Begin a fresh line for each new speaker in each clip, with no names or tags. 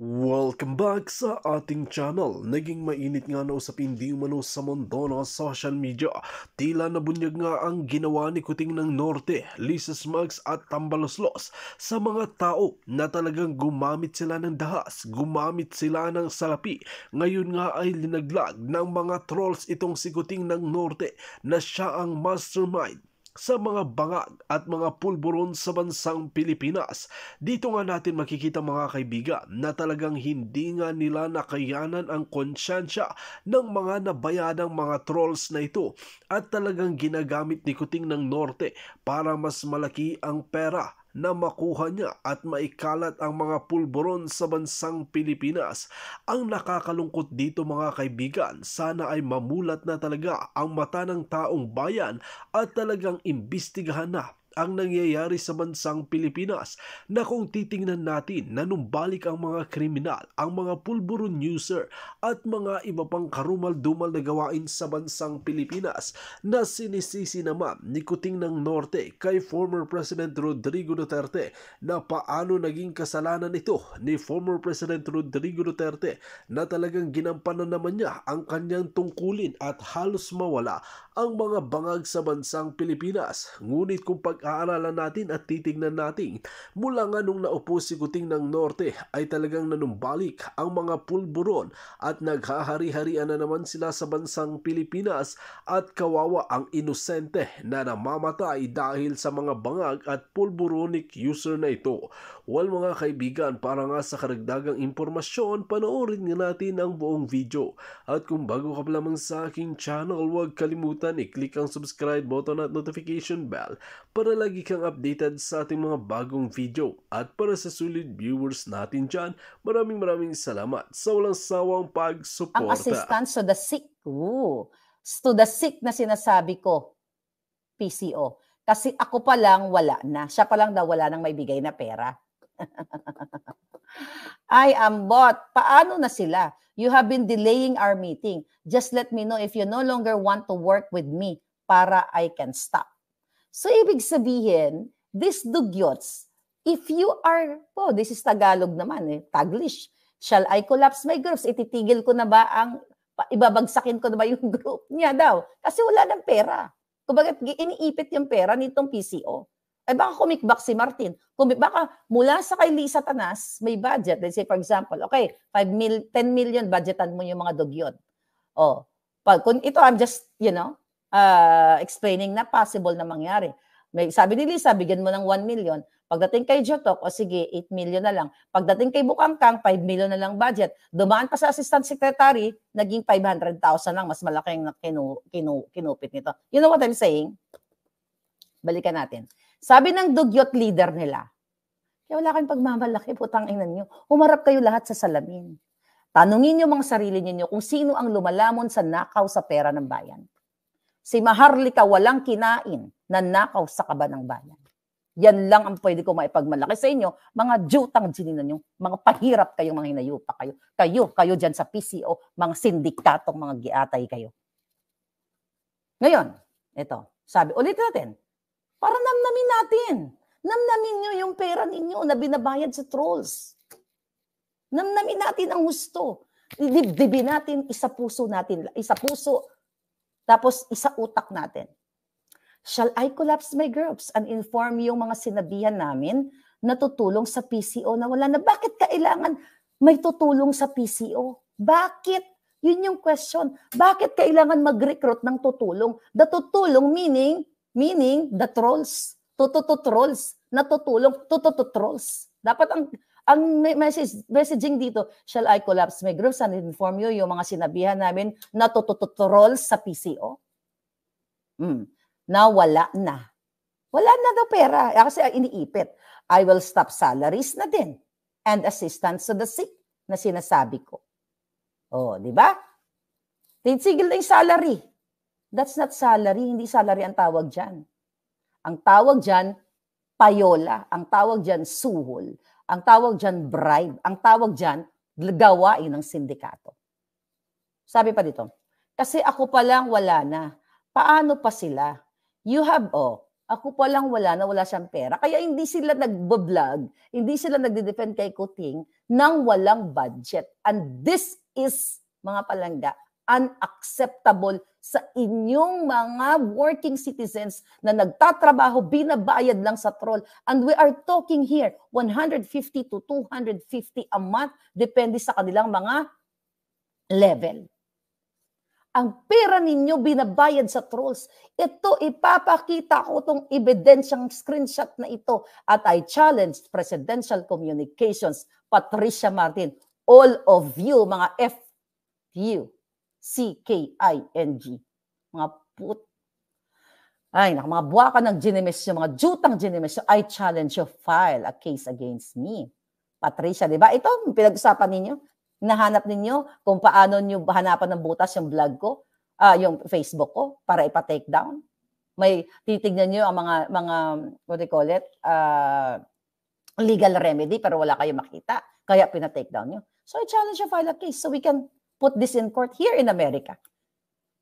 Welcome back sa ating channel. Naging mainit nga na usapin di umano sa mundo ng social media. Tila nabunyag nga ang ginawa ni Kuting ng Norte, Lisa Smugs at Tambaloslos sa mga tao na talagang gumamit sila ng dahas, gumamit sila ng salapi. Ngayon nga ay linaglag ng mga trolls itong si Kuting ng Norte na siya ang mastermind sa mga bangag at mga pulburon sa bansang Pilipinas. Dito nga natin makikita mga kaibigan na talagang hindi nga nila nakayanan ang konsyensya ng mga nabayadang mga trolls na ito at talagang ginagamit ni Kuting ng Norte para mas malaki ang pera na makuha niya at maikalat ang mga pulburon sa bansang Pilipinas. Ang nakakalungkot dito mga kaibigan, sana ay mamulat na talaga ang mata ng taong bayan at talagang imbestigahan na ang nangyayari sa bansang Pilipinas na kung titingnan natin nanumbalik ang mga kriminal, ang mga pulburon user at mga iba pang karumal-dumal na gawain sa bansang Pilipinas na sinisisi naman ni Kuting ng Norte kay former President Rodrigo Duterte na paano naging kasalanan ito ni former President Rodrigo Duterte na talagang ginampanan naman niya ang kanyang tungkulin at halos mawala ang mga bangag sa bansang Pilipinas. Ngunit kung pag-aaralan natin at titingnan natin, mula nga nung naupo si Kuting ng Norte ay talagang nanumbalik ang mga pulburon at naghahari-harian na naman sila sa bansang Pilipinas at kawawa ang inosente na namamatay dahil sa mga bangag at pulburonic user na ito. Well mga kaibigan, para nga sa karagdagang impormasyon, panoorin nga natin ang buong video. At kung bago ka pa lamang sa aking channel, huwag kalimutan i-click ang subscribe button at notification bell para lagi kang updated sa ating mga bagong video. At para sa solid viewers natin dyan, maraming maraming salamat sa walang sawang pagsuporta. Ang assistance to the sick, ooh,
to the sick na sinasabi ko, PCO. Kasi ako pa lang wala na. Siya pa lang daw wala nang may bigay na pera. I am bot. Paano na sila? You have been delaying our meeting. Just let me know if you no longer want to work with me para I can stop. So ibig sabihin, this dugyots, if you are, oh, this is Tagalog naman eh, Taglish. Shall I collapse my groups? Ititigil ko na ba ang, ibabagsakin ko na ba yung group niya daw? Kasi wala ng pera. Kumbaga, iniipit yung pera nitong PCO. Eh baka kumikbak si Martin. Kumi, baka mula sa kay Lisa Tanas, may budget. Let's say for example, okay, 5 mil, 10 million budgetan mo yung mga dugyot. Oh, pag kung ito I'm just, you know, uh, explaining na possible na mangyari. May sabi ni Lisa, bigyan mo ng 1 million. Pagdating kay Jotok, o sige, 8 million na lang. Pagdating kay Bukangkang, 5 million na lang budget. Dumaan pa sa assistant secretary, naging 500,000 lang. Mas malaki ang kinu, kinu, kinupit nito. You know what I'm saying? Balikan natin. Sabi ng dugyot leader nila, kaya wala kayong pagmamalaki, putang ina nyo. Humarap kayo lahat sa salamin. Tanungin nyo mga sarili ninyo kung sino ang lumalamon sa nakaw sa pera ng bayan. Si Maharlika walang kinain na nakaw sa kaba ng bayan. Yan lang ang pwede ko maipagmalaki sa inyo, mga jutang gininan nyo, mga pahirap kayong mga hinayupa kayo. Kayo, kayo dyan sa PCO, mga sindikatong mga giatay kayo. Ngayon, ito, sabi, ulit natin, para namnamin natin. Namnamin nyo yung pera ninyo na binabayad sa trolls. Namnamin natin ang gusto. Dibdibin natin, isa puso natin. Isa puso, tapos isa utak natin. Shall I collapse my groups and inform yung mga sinabihan namin na tutulong sa PCO na wala na? Bakit kailangan may tutulong sa PCO? Bakit? Yun yung question. Bakit kailangan mag-recruit ng tutulong? The tutulong meaning Meaning, the trolls. Tutututrolls. Natutulong. Tutututrolls. Dapat ang ang message, messaging dito, shall I collapse my groups and inform you yung mga sinabihan namin na tutututrol sa PCO? Mm. Na wala na. Wala na daw pera. Ah, kasi iniipit. I will stop salaries na din and assistance to the sick na sinasabi ko. Oh, di ba? Tinsigil na yung salary. That's not salary, hindi salary ang tawag dyan. Ang tawag dyan, payola. Ang tawag dyan, suhol. Ang tawag dyan, bribe. Ang tawag dyan, gawain ng sindikato. Sabi pa dito, kasi ako pa lang wala na. Paano pa sila? You have, oh, ako pa lang wala na, wala siyang pera. Kaya hindi sila nagbablog, hindi sila nagde-defend kay Kuting nang walang budget. And this is, mga palangga, unacceptable sa inyong mga working citizens na nagtatrabaho, binabayad lang sa troll. And we are talking here, 150 to 250 a month, depende sa kanilang mga level. Ang pera ninyo binabayad sa trolls. Ito, ipapakita ko itong ebidensyang screenshot na ito. At I challenged Presidential Communications, Patricia Martin, all of you, mga F you C-K-I-N-G. Mga put. Ay, naku, mga buwakan ng ginimis yung mga jutang ginimis nyo, I challenge you, file a case against me. Patricia, di ba? Ito, pinag-usapan ninyo. Nahanap ninyo kung paano nyo hanapan ng butas yung vlog ko, uh, yung Facebook ko, para ipa-take down. May titignan nyo ang mga, mga what do you call it, uh, legal remedy, pero wala kayo makita. Kaya pinatake down nyo. So I challenge you, file a case so we can put this in court here in America.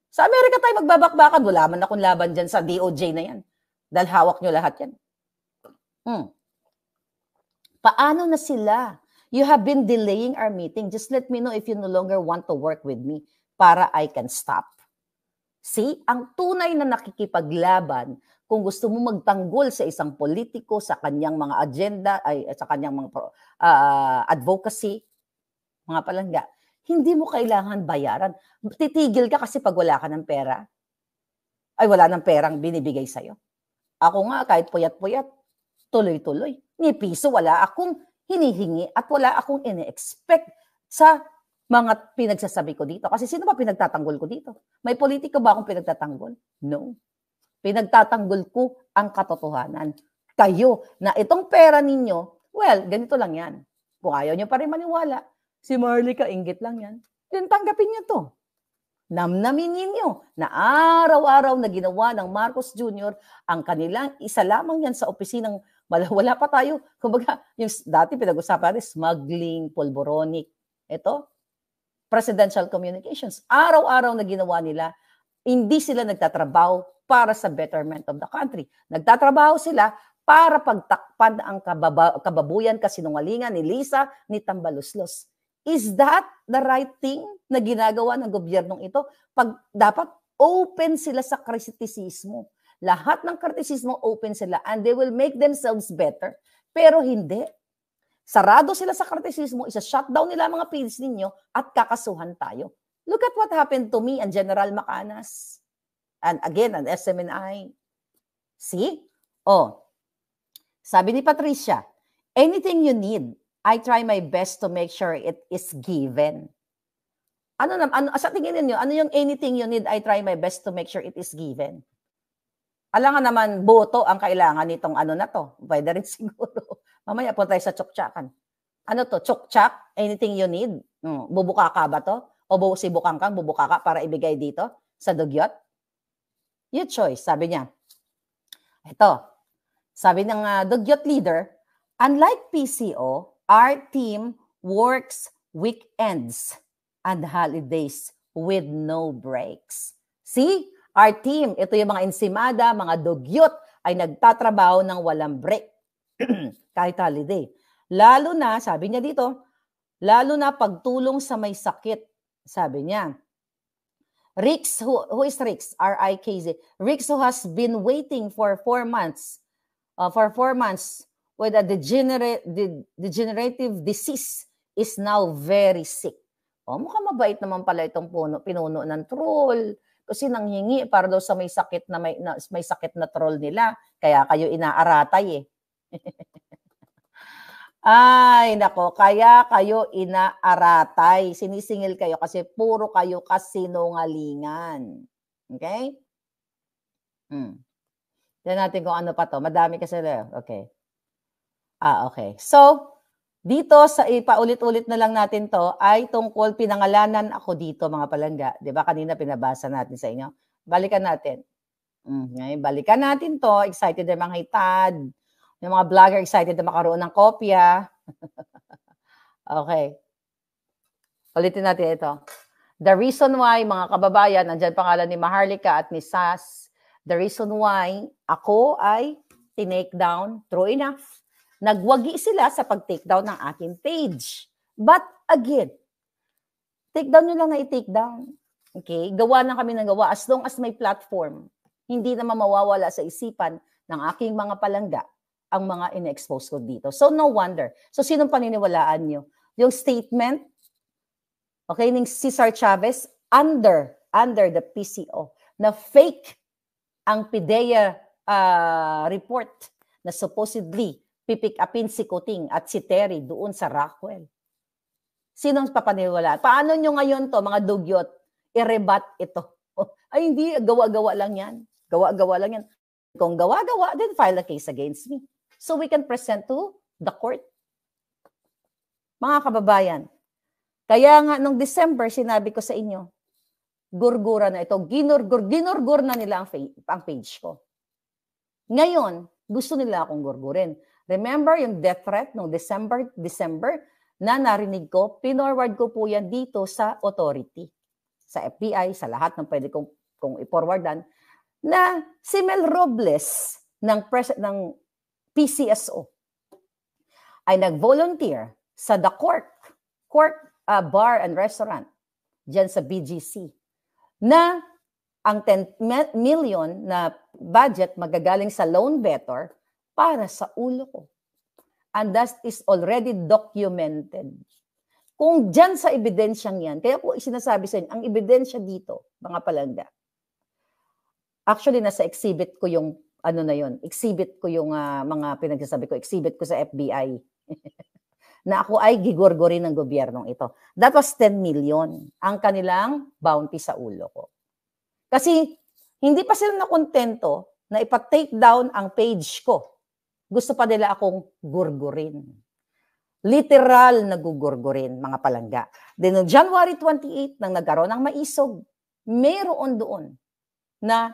Sa Amerika tayo magbabakbakan. Wala man akong laban dyan sa DOJ na yan. Dahil hawak nyo lahat yan. Hmm. Paano na sila? You have been delaying our meeting. Just let me know if you no longer want to work with me para I can stop. See, ang tunay na nakikipaglaban kung gusto mo magtanggol sa isang politiko, sa kanyang mga agenda, ay, sa kanyang mga uh, advocacy, mga palangga, hindi mo kailangan bayaran. Titigil ka kasi pag wala ka ng pera. Ay, wala ng perang binibigay sa'yo. Ako nga, kahit puyat-puyat, tuloy-tuloy. Ni piso, wala akong hinihingi at wala akong ine-expect sa mga pinagsasabi ko dito. Kasi sino ba pinagtatanggol ko dito? May politika ba akong pinagtatanggol? No. Pinagtatanggol ko ang katotohanan. Kayo, na itong pera ninyo, well, ganito lang yan. Kung ayaw nyo pa rin maniwala, Si Marley ka, inggit lang yan. Then tanggapin niyo to. Namnamin ninyo na araw-araw na ginawa ng Marcos Jr. ang kanilang isa lamang yan sa opisinang wala pa tayo. Kumbaga, yung dati pinag-usapan natin, smuggling, polboronic. Ito, presidential communications. Araw-araw na ginawa nila, hindi sila nagtatrabaho para sa betterment of the country. Nagtatrabaho sila para pagtakpan ang kababuyan kasinungalingan ni Lisa ni Tambaluslos. Is that the right thing na ginagawa ng gobyernong ito? Pag dapat open sila sa kritisismo. Lahat ng kritisismo open sila and they will make themselves better. Pero hindi. Sarado sila sa kritisismo, isa-shutdown nila mga feeds ninyo at kakasuhan tayo. Look at what happened to me and General Macanas. And again, and SMNI. See? Oh. Sabi ni Patricia, anything you need I try my best to make sure it is given. Ano na, ano, sa tingin niyo ano yung anything you need, I try my best to make sure it is given. Alangan naman, boto ang kailangan nitong ano na to. Pwede rin siguro. Mamaya punta tayo sa tsuktsakan. Ano to? Tsuktsak? Anything you need? Hmm. Bubuka ka ba to? O bu bukang kang bubuka ka para ibigay dito sa dugyot? Your choice, sabi niya. Ito, sabi ng uh, dugyot leader, unlike PCO, Our team works weekends and holidays with no breaks. See? Our team, ito yung mga insimada, mga dogyot, ay nagtatrabaho ng walang break. Kahit holiday. Lalo na, sabi niya dito, lalo na pagtulong sa may sakit, sabi niya. Rix, who, who is Rix? R-I-K-Z. Rix who has been waiting for four months, uh, for four months whether the, genera- the degenerative disease is now very sick. Oh, mukhang mabait naman pala itong puno, pinuno ng troll. Kasi nanghingi para daw sa may sakit na may, na, may sakit na troll nila. Kaya kayo inaaratay eh. Ay, nako, kaya kayo inaaratay. Sinisingil kayo kasi puro kayo kasinungalingan. Okay? Hmm. Tignan natin kung ano pa to. Madami kasi. Okay. Ah, okay. So, dito sa ipaulit-ulit na lang natin to ay tungkol pinangalanan ako dito mga palangga. 'Di ba kanina pinabasa natin sa inyo? Balikan natin. Mm, ngayon, balikan natin to. Excited na mga hitad. Yung mga vlogger excited na makaroon ng kopya. okay. Ulitin natin ito. The reason why, mga kababayan, nandyan pangalan ni Maharlika at ni Sas, the reason why ako ay tinake down, true enough, Nagwagi sila sa pag-take down ng aking page. But again, take down nyo lang na i-take down. Okay? Gawa na kami ng gawa as long as may platform. Hindi naman mawawala sa isipan ng aking mga palangga ang mga in-expose ko dito. So no wonder. So sinong paniniwalaan nyo? Yung statement, okay, ng Cesar Chavez under, under the PCO na fake ang PIDEA uh, report na supposedly pipick upin si Kuting at si Terry doon sa Rockwell. Sinong papaniwala? Paano nyo ngayon to mga dugyot, i ito? Ay hindi, gawa-gawa lang yan. Gawa-gawa lang yan. Kung gawa-gawa, then file a case against me. So we can present to the court. Mga kababayan, kaya nga nung December, sinabi ko sa inyo, gurgura na ito. Ginurgur, ginurgur na nila ang, ang page ko. Ngayon, gusto nila akong gurgurin. Remember yung death threat noong December, December na narinig ko, pinorward ko po yan dito sa authority, sa FBI, sa lahat ng pwede kong, kong i-forwardan, na si Mel Robles ng, pres- ng PCSO ay nag-volunteer sa The Cork, Cork uh, Bar and Restaurant, dyan sa BGC, na ang 10 million na budget magagaling sa loan better para sa ulo ko. And that is already documented. Kung dyan sa ebidensyang yan, kaya po sinasabi sa inyo, ang ebidensya dito, mga palangga, actually nasa exhibit ko yung ano na yon exhibit ko yung uh, mga pinagsasabi ko, exhibit ko sa FBI. na ako ay gigorgori ng gobyernong ito. That was 10 million ang kanilang bounty sa ulo ko. Kasi hindi pa sila nakontento na ipa-take down ang page ko gusto pa nila akong gurgurin. Literal na gugurgurin, mga palangga. Then on January 28, nang nagkaroon ng maisog, meron doon na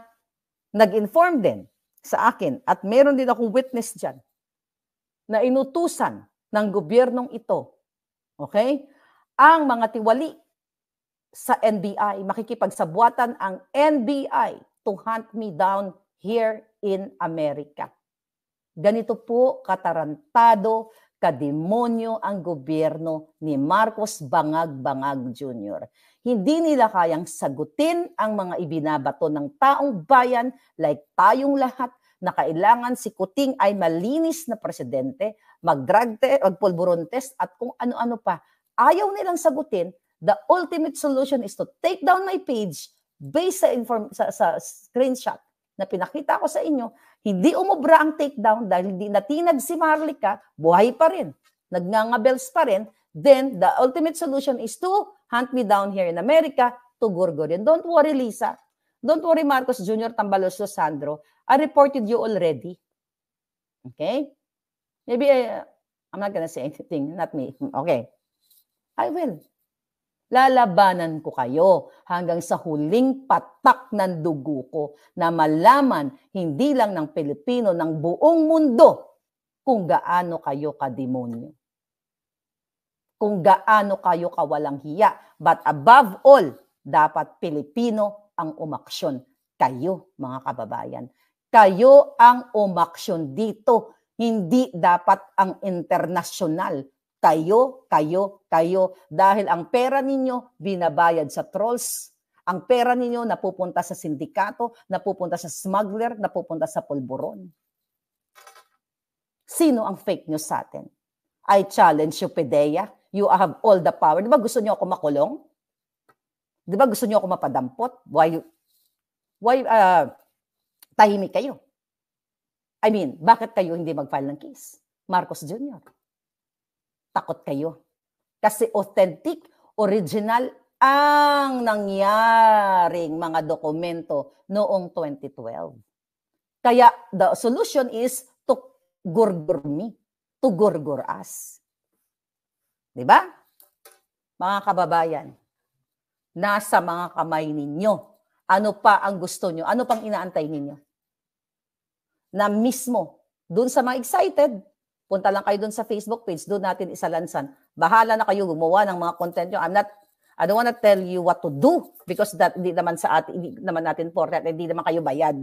nag-inform din sa akin at meron din akong witness dyan na inutusan ng gobyernong ito, okay, ang mga tiwali sa NBI, makikipagsabuatan ang NBI to hunt me down here in America. Ganito po katarantado, kademonyo ang gobyerno ni Marcos Bangag Bangag Jr. Hindi nila kayang sagutin ang mga ibinabato ng taong bayan like tayong lahat na kailangan si Kuting ay malinis na presidente, mag-drug test, mag-pulburon test at kung ano-ano pa. Ayaw nilang sagutin, the ultimate solution is to take down my page based sa, inform- sa, sa screenshot na pinakita ko sa inyo, hindi umubra ang takedown dahil hindi natinag si Marlica, buhay pa rin. Nagngangabels pa rin. Then, the ultimate solution is to hunt me down here in America to Gorgorian. Don't worry, Lisa. Don't worry, Marcos Jr. Tambalos Sandro. I reported you already. Okay? Maybe I, eh, I'm not gonna say anything. Not me. Okay. I will. Lalabanan ko kayo hanggang sa huling patak ng dugo ko na malaman hindi lang ng Pilipino, ng buong mundo kung gaano kayo kademonyo. Kung gaano kayo kawalang hiya. But above all, dapat Pilipino ang umaksyon. Kayo, mga kababayan. Kayo ang umaksyon dito. Hindi dapat ang internasyonal kayo, kayo, kayo. Dahil ang pera ninyo binabayad sa trolls. Ang pera ninyo napupunta sa sindikato, napupunta sa smuggler, napupunta sa polboron. Sino ang fake news sa atin? I challenge you, Pedea. You have all the power. Di ba gusto niyo ako makulong? Di ba gusto niyo ako mapadampot? Why, why uh, tahimik kayo? I mean, bakit kayo hindi mag-file ng case? Marcos Jr takot kayo. Kasi authentic, original ang nangyaring mga dokumento noong 2012. Kaya the solution is to gurgur me, to gurgur us. Di ba? Mga kababayan, nasa mga kamay ninyo. Ano pa ang gusto nyo? Ano pang inaantay ninyo? Na mismo, dun sa mga excited, Punta lang kayo dun sa Facebook page, doon natin isalansan. Bahala na kayo gumawa ng mga content nyo. I'm not, I don't wanna tell you what to do because that hindi naman sa atin, hindi naman natin for portrait, hindi naman kayo bayad.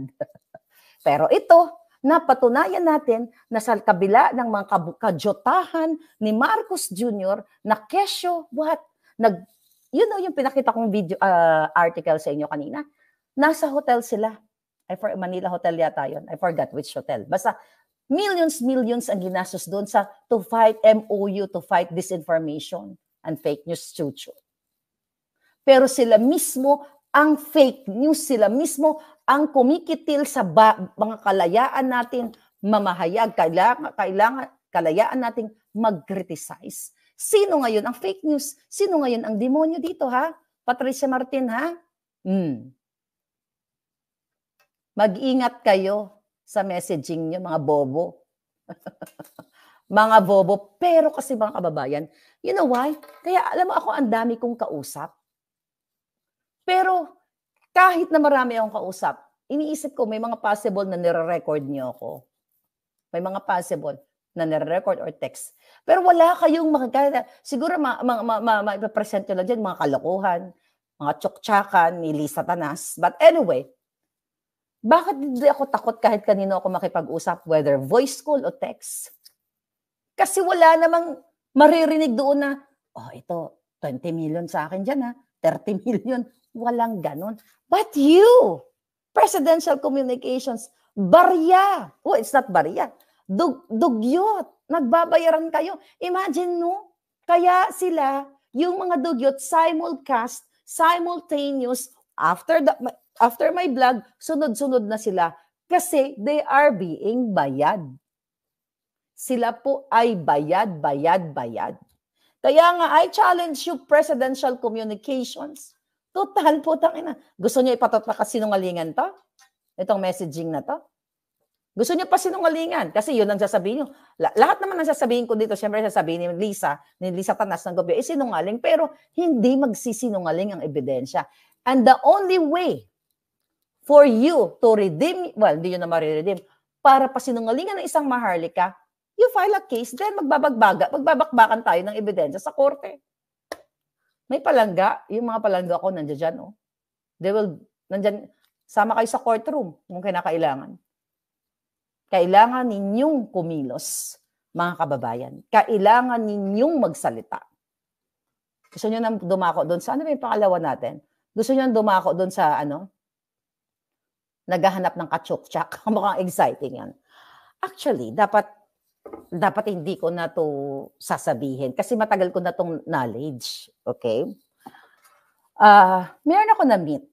Pero ito, napatunayan natin na sa kabila ng mga kajotahan ni Marcos Jr. na kesyo, what? Nag, you know, yung pinakita kong video, uh, article sa inyo kanina, nasa hotel sila. I for Manila Hotel yata yon. I forgot which hotel. Basta Millions, millions ang ginastos doon sa to fight MOU, to fight disinformation and fake news chucho. Pero sila mismo, ang fake news sila mismo, ang kumikitil sa ba- mga kalayaan natin, mamahayag, kailangan, kailangan, kalayaan nating mag-criticize. Sino ngayon ang fake news? Sino ngayon ang demonyo dito, ha? Patricia Martin, ha? Mm. Mag-ingat kayo sa messaging niyo, mga bobo. mga bobo. Pero kasi mga kababayan, you know why? Kaya alam mo ako, ang dami kong kausap. Pero kahit na marami akong kausap, iniisip ko may mga possible na nire-record niyo ako. May mga possible na nire-record or text. Pero wala kayong mga, siguro ma, ma, ma, ma, ma, ma present nyo lang dyan, mga kalokohan, mga tsoktsakan ni Lisa Tanas. But anyway, bakit hindi ako takot kahit kanino ako makipag-usap, whether voice call o text? Kasi wala namang maririnig doon na, oh, ito, 20 million sa akin dyan ha, 30 million. Walang ganun. But you, presidential communications, barya. Oh, it's not barya. Dug, dugyot. Nagbabayaran kayo. Imagine no, kaya sila, yung mga dugyot, simulcast, simultaneous, after the, after my blog, sunod-sunod na sila kasi they are being bayad. Sila po ay bayad, bayad, bayad. Kaya nga, I challenge you, presidential communications. Total po, tangina. Gusto niyo ipatatak sinungalingan to? Itong messaging na to? Gusto niyo pa sinungalingan? Kasi yun ang sasabihin niyo. lahat naman ang sasabihin ko dito, siyempre sasabihin ni Lisa, ni Lisa Tanas ng gobyerno, eh sinungaling, pero hindi magsisinungaling ang ebidensya. And the only way for you to redeem, well, hindi nyo na mariredeem, para pasinungalingan ng isang maharlika, you file a case, then magbabagbaga, magbabakbakan tayo ng ebidensya sa korte. May palangga, yung mga palangga ko nandiyan dyan, oh. They will, nandiyan, sama kayo sa courtroom kung kinakailangan. Kailangan ninyong kumilos, mga kababayan. Kailangan ninyong magsalita. Gusto niyo nang dumako doon sa, ano ba yung pakalawa natin? Gusto niyo nang dumako doon sa, ano, naghahanap ng katsok chak Mukhang exciting yan. Actually, dapat dapat hindi ko na to sasabihin kasi matagal ko na tong knowledge. Okay? Uh, meron ako na-meet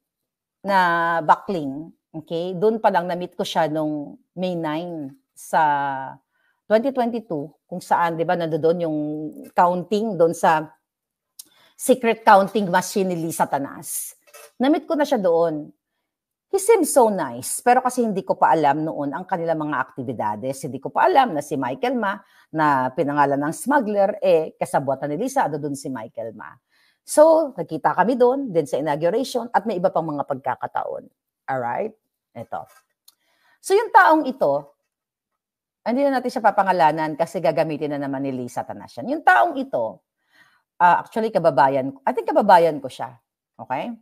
na bakling. Okay? Doon pa lang na-meet ko siya nung May 9 sa 2022 kung saan 'di ba nandoon yung counting doon sa secret counting machine ni Lisa Tanas. Namit ko na siya doon. He seems so nice, pero kasi hindi ko pa alam noon ang kanilang mga aktibidades. Hindi ko pa alam na si Michael Ma, na pinangalan ng smuggler, eh kasabuatan ni Lisa, ano doon si Michael Ma. So, nakita kami doon, din sa inauguration, at may iba pang mga pagkakataon. Alright? Ito. So, yung taong ito, hindi na natin siya papangalanan kasi gagamitin na naman ni Lisa Tanasian. Yung taong ito, uh, actually, kababayan, I think kababayan ko siya. Okay?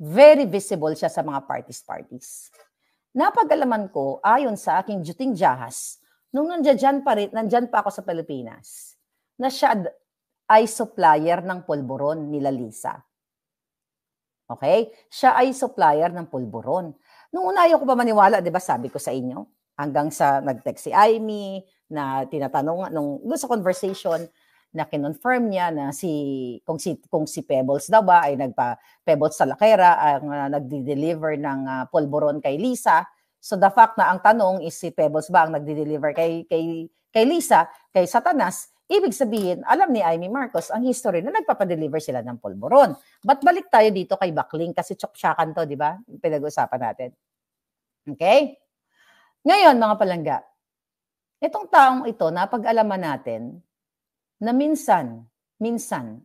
very visible siya sa mga parties-parties. Napagalaman ko, ayon sa aking juting jahas, nung nandiyan pa rin, nandiyan pa ako sa Pilipinas, na siya ay supplier ng pulburon nila Lisa. Okay? Siya ay supplier ng pulburon. Nung una, ayaw ko pa maniwala, di ba sabi ko sa inyo? Hanggang sa nag-text si Amy, na tinatanong, nung sa conversation, na kinonfirm niya na si kung si kung si Pebbles daw ba ay nagpa Pebbles sa Lakera ang uh, ah, nagde-deliver ng uh, ah, polboron kay Lisa. So the fact na ang tanong is si Pebbles ba ang nagdi deliver kay kay kay Lisa, kay Satanas, ibig sabihin, alam ni Amy Marcos ang history na nagpapa-deliver sila ng polboron. But balik tayo dito kay Bakling kasi tsoksyakan to, di ba? Pinag-usapan natin. Okay? Ngayon, mga palangga, itong taong ito, napag-alaman natin na minsan, minsan,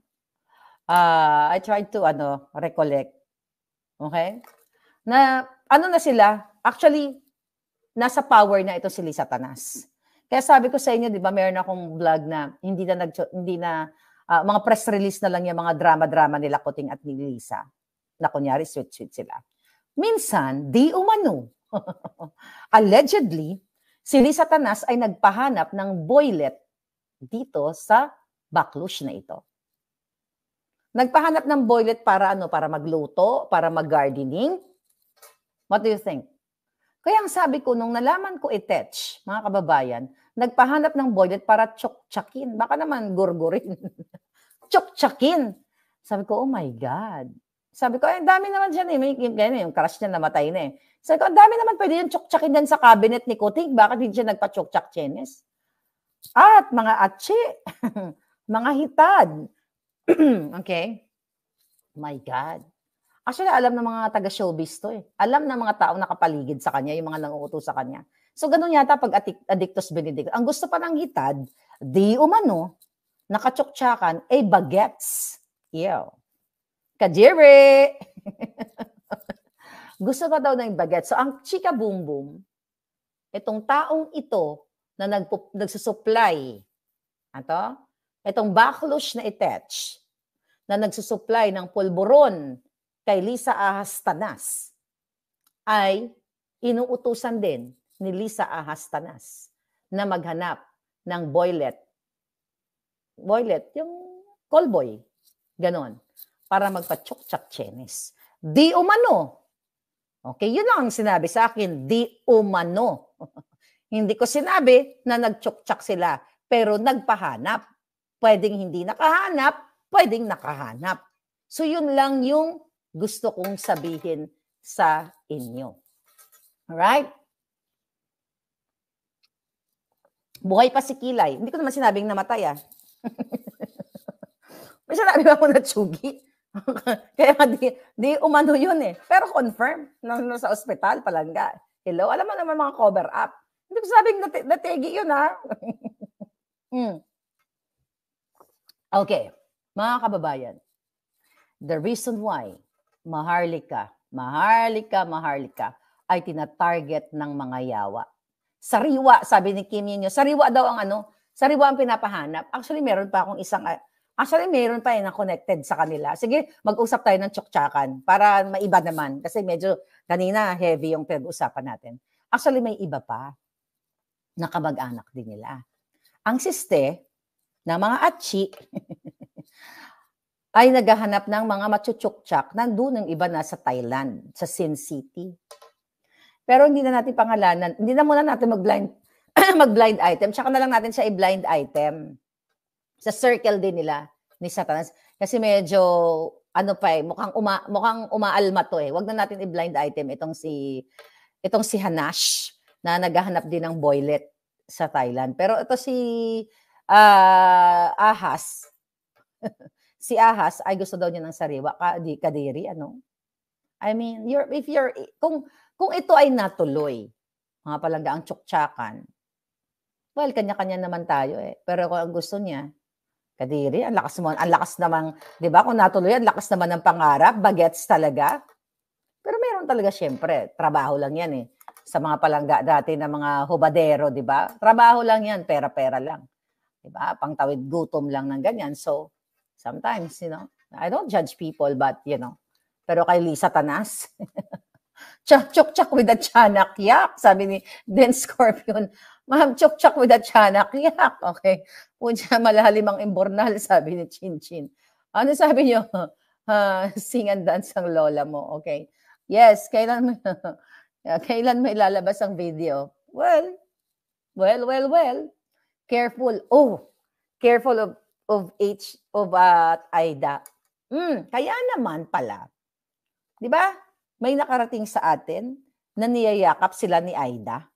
uh, I tried to ano, recollect. Okay? Na ano na sila? Actually, nasa power na ito si Lisa Tanas. Kaya sabi ko sa inyo, 'di ba, meron akong vlog na hindi na nag hindi na uh, mga press release na lang yung mga drama-drama nila Kuting at ni Lisa. Na kunyari sweet-sweet sila. Minsan, di umano. Allegedly, si Lisa Tanas ay nagpahanap ng boylet dito sa baklush na ito. Nagpahanap ng boylet para ano? Para magluto, para maggardening. What do you think? Kaya ang sabi ko, nung nalaman ko itetch, mga kababayan, nagpahanap ng boylet para chok tsuktsakin. Baka naman gurgurin. tsuktsakin. Sabi ko, oh my God. Sabi ko, ay, dami naman dyan eh. May, yung, ganyan, yung crush niya namatay na eh. Sabi ko, ang dami naman pwede yung tsuktsakin dyan sa cabinet ni Kuting. Bakit hindi siya nagpa-tsuktsak chok chenes? at mga atsi, mga hitad. okay? My God. Actually, alam ng mga taga-showbiz to eh. Alam ng mga tao na kapaligid sa kanya, yung mga nanguuto sa kanya. So, ganun yata pag Addictus Benedict. Ang gusto pa ng hitad, di umano, nakatsoktsyakan, ay eh, bagets. Ew. Kajiri! gusto pa daw ng bagets. So, ang chika boom boom, itong taong ito, na nagpo, nagsusupply ato, itong Baclosh na itetch na nagsusupply ng pulburon kay Lisa Ahastanas ay inuutusan din ni Lisa Ahastanas na maghanap ng boylet. Boylet, yung callboy. Ganon. Para magpa-chok-chak chenis. Di umano. Okay, yun lang ang sinabi sa akin. Di umano. Hindi ko sinabi na nagtsuktsak sila, pero nagpahanap. Pwedeng hindi nakahanap, pwedeng nakahanap. So yun lang yung gusto kong sabihin sa inyo. Alright? Buhay pa si Kilay. Hindi ko naman sinabing namatay ah. May sinabi ba ako na tsugi? Kaya di, di umano yun eh. Pero confirm, nung, nung sa ospital, palangga. Hello, alam mo naman mga cover up. Hindi ko sabing nat- nategi yun, ha? mm. Okay, mga kababayan, the reason why maharlika, maharlika, maharlika ay tinatarget ng mga yawa. Sariwa, sabi ni Kim Yinyo, sariwa daw ang ano, sariwa ang pinapahanap. Actually, meron pa akong isang, ah, actually, meron pa yun eh, connected sa kanila. Sige, mag-usap tayo ng tsoktsakan para maiba naman. Kasi medyo kanina heavy yung pag usapan natin. Actually, may iba pa nakamag-anak din nila. Ang siste ng mga atchi ay naghahanap ng mga matsutsukchak. Nandun ng iba na sa Thailand, sa Sin City. Pero hindi na natin pangalanan. Hindi na muna natin mag-blind mag-blind item. Tsaka na lang natin siya i-blind item. Sa circle din nila ni Satanas. Kasi medyo ano pa eh, mukhang, uma, mukhang umaalma to eh. Huwag na natin i-blind item itong si itong si Hanash na naghahanap din ng boylet sa Thailand. Pero ito si uh, Ahas. si Ahas ay gusto daw niya ng sariwa. Kadi, kadiri, ano? I mean, you're, if you're, kung, kung ito ay natuloy, mga palangga, ang tsuktsakan, well, kanya-kanya naman tayo eh. Pero kung ang gusto niya, Kadiri, ang lakas mo, ang lakas namang, 'di ba? Kung natuloy, ang lakas naman ng pangarap, bagets talaga. Pero meron talaga syempre, trabaho lang 'yan eh sa mga palangga dati na mga hubadero, di ba? Trabaho lang yan, pera-pera lang. Di ba? Pangtawid gutom lang ng ganyan. So, sometimes, you know, I don't judge people, but, you know, pero kay Lisa Tanas, chok-chok-chok with a chanak yak, sabi ni Den Scorpion, ma'am, chok-chok with a chanak yak. Okay. Punya malalim ang imbornal, sabi ni Chin Chin. Ano sabi niyo? Uh, sing and dance ang lola mo. Okay. Yes, kailan Kailan mo ilalabas ang video? Well, well, well, well. Careful. Oh, careful of of H of uh, Aida. Mm, kaya naman pala. 'Di ba? May nakarating sa atin na niyayakap sila ni Aida.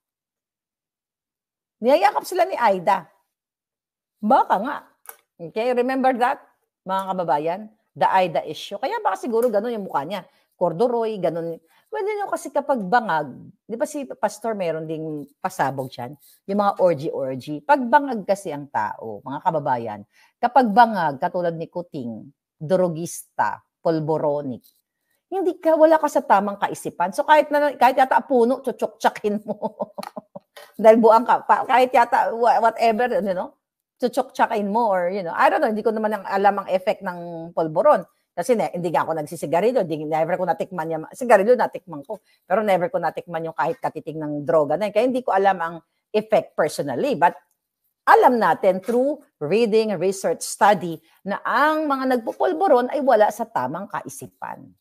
Niyayakap sila ni Aida. Baka nga. Okay, remember that, mga kababayan? The Aida issue. Kaya baka siguro ganun yung mukha niya. Corduroy, ganun. Well, you kasi kapag bangag, di ba si pastor meron ding pasabog dyan, yung mga orgy-orgy. Pag bangag kasi ang tao, mga kababayan, kapag bangag, katulad ni Kuting, drogista, polboronic, hindi ka, wala ka sa tamang kaisipan. So kahit, na, kahit yata puno, tsutsok-tsakin mo. Dahil buang ka. Pa, kahit yata, whatever, you know, tsutsok-tsakin mo or, you know, I don't know, hindi ko naman alam ang effect ng polboron. Kasi na, hindi ako nagsisigarilyo, hindi, never ko natikman yung, sigarilyo natikman ko, pero never ko natikman yung kahit katiting ng droga na yun. Kaya hindi ko alam ang effect personally. But alam natin through reading, research, study na ang mga nagpupulboron ay wala sa tamang kaisipan.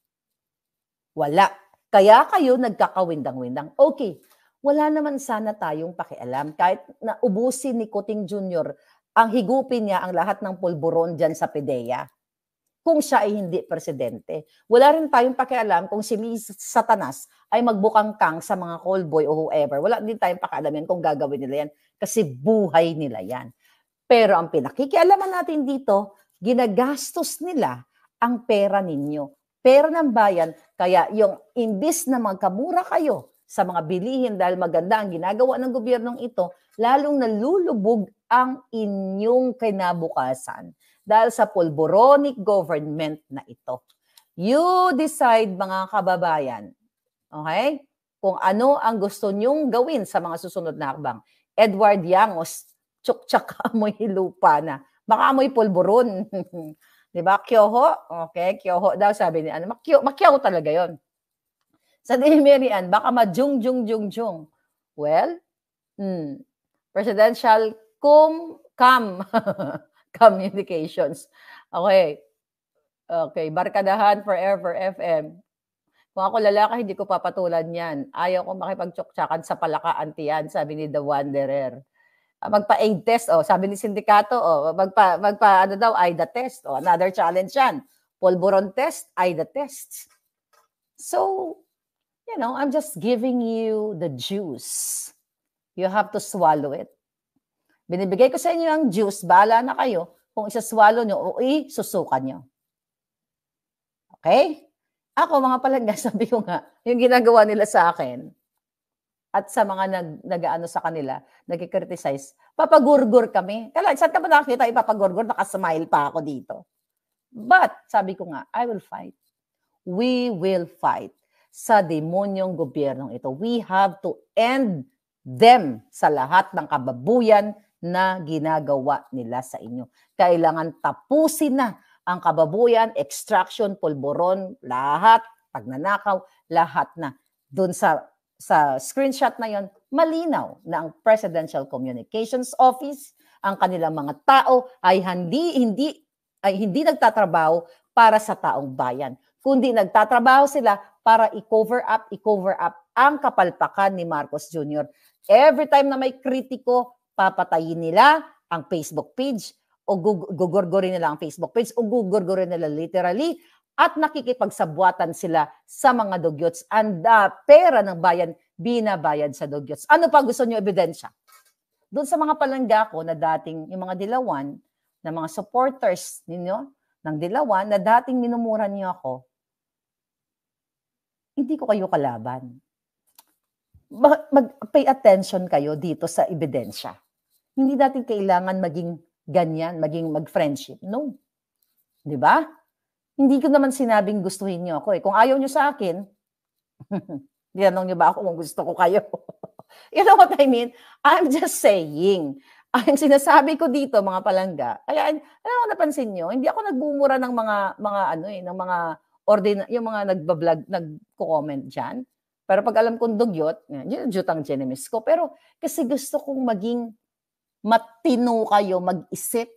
Wala. Kaya kayo nagkakawindang-windang. Okay, wala naman sana tayong pakialam. Kahit na ubusin ni Kuting Jr. ang higupin niya ang lahat ng pulboron dyan sa PDEA kung siya ay hindi presidente. Wala rin tayong pakialam kung si Miss Satanas ay magbukang kang sa mga call boy o whoever. Wala din tayong pakialam yan kung gagawin nila yan kasi buhay nila yan. Pero ang pinakikialaman natin dito, ginagastos nila ang pera ninyo. Pera ng bayan, kaya yung imbis na magkamura kayo sa mga bilihin dahil maganda ang ginagawa ng gobyernong ito, lalong nalulubog ang inyong kinabukasan dahil sa pulboronic government na ito. You decide mga kababayan, okay? Kung ano ang gusto nyong gawin sa mga susunod na akbang. Edward Yangos, tsuktsak amoy lupa na. Baka amoy pulburon. Di ba? Kyoho? Okay, kyoho daw sabi ni ano. Makyo, makyaw talaga yon. Sa dinimerian, baka majung jung jung jung. Well, hmm, presidential cum cam. communications. Okay. Okay, Barkadahan Forever FM. Kung ako lalaki, hindi ko papatulan yan. Ayaw ko makipagtsuktsakan sa palakaan tiyan, sabi ni The Wanderer. Ah, magpa-aid test, oh, sabi ni Sindikato, oh, magpa, magpa ano daw, AIDA test. Oh, another challenge yan. Polboron test, AIDA test. So, you know, I'm just giving you the juice. You have to swallow it. Binibigay ko sa inyo ang juice, bala na kayo kung isaswalo nyo o susukan nyo. Okay? Ako, mga palangga, sabi ko nga, yung ginagawa nila sa akin at sa mga nag, nag-ano sa kanila, nag-criticize, papagurgur kami. Kala, saan ka ba nakakita ipapagurgur? Nakasmile pa ako dito. But, sabi ko nga, I will fight. We will fight sa demonyong gobyernong ito. We have to end them sa lahat ng kababuyan na ginagawa nila sa inyo. Kailangan tapusin na ang kababuyan, extraction, pulboron, lahat, pagnanakaw, lahat na. Doon sa sa screenshot na yon, malinaw na ang Presidential Communications Office, ang kanilang mga tao ay hindi hindi ay hindi nagtatrabaho para sa taong bayan, kundi nagtatrabaho sila para i-cover up, i-cover up ang kapalpakan ni Marcos Jr. Every time na may kritiko, papatayin nila ang Facebook page o gugurgurin nila ang Facebook page o gugurgurin nila literally at nakikipagsabwatan sila sa mga dugyots and uh, pera ng bayan binabayad sa dugyots. Ano pa gusto niyo ebidensya? Doon sa mga palangga ko na dating yung mga dilawan, na mga supporters ninyo ng dilawan na dating minumura niyo ako, hindi ko kayo kalaban. Mag-pay attention kayo dito sa ebidensya. Hindi natin kailangan maging ganyan, maging mag-friendship. No. 'Di ba? Hindi ko naman sinabing gustuhin niyo ako eh. Kung ayaw niyo sa akin, dinanong niyo ba ako kung gusto ko kayo? you know what I mean? I'm just saying. Ang sinasabi ko dito, mga palangga, kaya ano ko napansin niyo, hindi ako nagbumura ng mga mga ano eh, ng mga ordin yung mga nagba-vlog, nagko-comment diyan. Pero pag alam kong dugyot, yun, jutang genemis ko. Pero kasi gusto kong maging matino kayo mag-isip,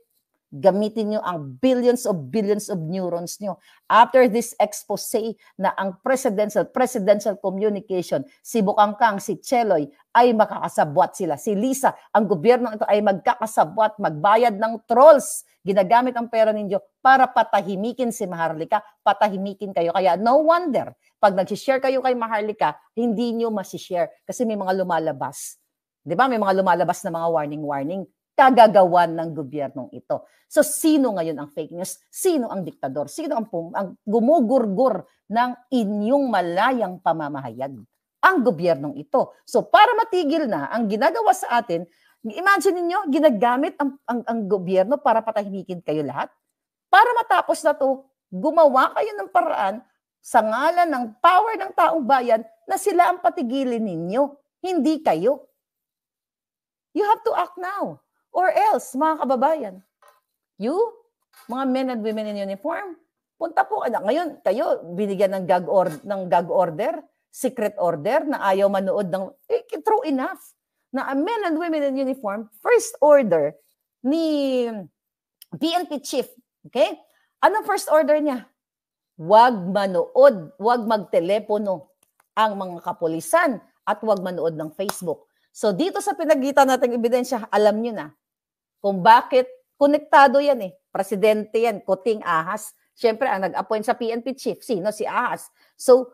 gamitin nyo ang billions of billions of neurons nyo. After this expose na ang presidential, presidential communication, si Bukangkang, si Cheloy, ay makakasabwat sila. Si Lisa, ang gobyerno ito ay magkakasabwat, magbayad ng trolls. Ginagamit ang pera ninyo para patahimikin si Maharlika, patahimikin kayo. Kaya no wonder, pag nag-share kayo kay Maharlika, hindi nyo masishare kasi may mga lumalabas 'Di ba? May mga lumalabas na mga warning-warning kagagawan ng gobyernong ito. So sino ngayon ang fake news? Sino ang diktador? Sino ang, pum- ang gumugurgur ng inyong malayang pamamahayag? Ang gobyernong ito. So para matigil na ang ginagawa sa atin, imagine niyo ginagamit ang, ang, ang gobyerno para patahimikin kayo lahat. Para matapos na to, gumawa kayo ng paraan sa ngalan ng power ng taong bayan na sila ang patigilin ninyo, hindi kayo. You have to act now. Or else, mga kababayan, you, mga men and women in uniform, punta po kayo. Ngayon, kayo, binigyan ng gag, or, ng gag order, secret order, na ayaw manood ng, eh, true enough, na men and women in uniform, first order ni PNP chief, okay? Anong first order niya? Huwag manood, huwag magtelepono ang mga kapulisan at huwag manood ng Facebook. So dito sa pinagitan nating ebidensya, alam nyo na kung bakit konektado yan eh. Presidente yan, Kuting Ahas. Siyempre, ang nag-appoint sa PNP chief, sino? Si Ahas. So,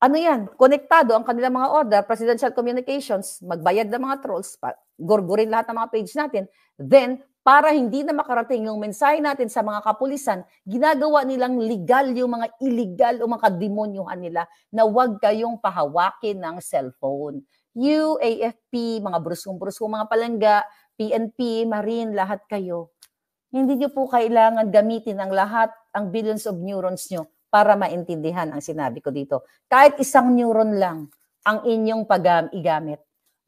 ano yan? Konektado ang kanilang mga order, presidential communications, magbayad ng mga trolls, gorgurin lahat ng mga page natin. Then, para hindi na makarating yung mensahe natin sa mga kapulisan, ginagawa nilang legal yung mga illegal o mga kademonyuhan nila na huwag kayong pahawakin ng cellphone you, AFP, mga brusong-brusong, mga palangga, PNP, Marine, lahat kayo. Hindi nyo po kailangan gamitin ang lahat, ang billions of neurons nyo para maintindihan ang sinabi ko dito. Kahit isang neuron lang ang inyong pag-igamit.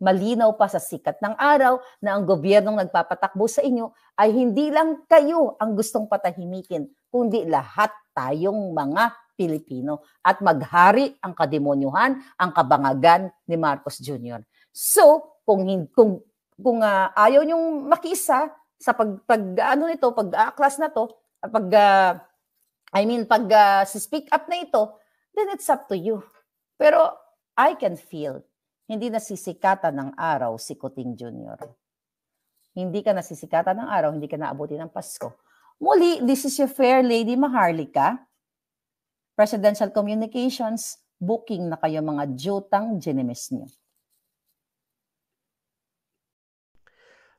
Malinaw pa sa sikat ng araw na ang gobyernong nagpapatakbo sa inyo ay hindi lang kayo ang gustong patahimikin, kundi lahat tayong mga Pilipino at maghari ang kademonyuhan, ang kabangagan ni Marcos Jr. So, kung kung kung uh, ayaw niyo makiisa sa pag, pag ano nito, pag uh, class na to, pag uh, I mean pag uh, speak up na ito, then it's up to you. Pero I can feel hindi nasisikatan ng araw si Kuting Jr. Hindi ka nasisikatan ng araw, hindi ka naabuti ng Pasko. Muli, this is your fair lady Maharlika Presidential Communications, booking na kayo mga jutang ginimis niyo.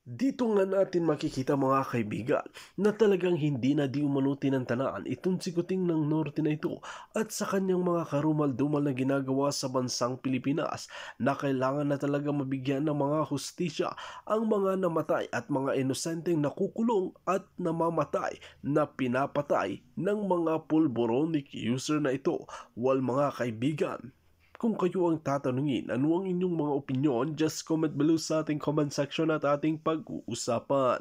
Dito nga natin makikita mga kaibigan na talagang hindi na di ng tinantanaan itong sikuting ng norte na ito at sa kanyang mga karumal-dumal na ginagawa sa bansang Pilipinas na kailangan na talaga mabigyan ng mga hustisya ang mga namatay at mga inosenteng nakukulong at namamatay na pinapatay ng mga pulboronic user na ito. Wal mga kaibigan, kung kayo ang tatanungin ano ang inyong mga opinion, just comment below sa ating comment section at ating pag-uusapan.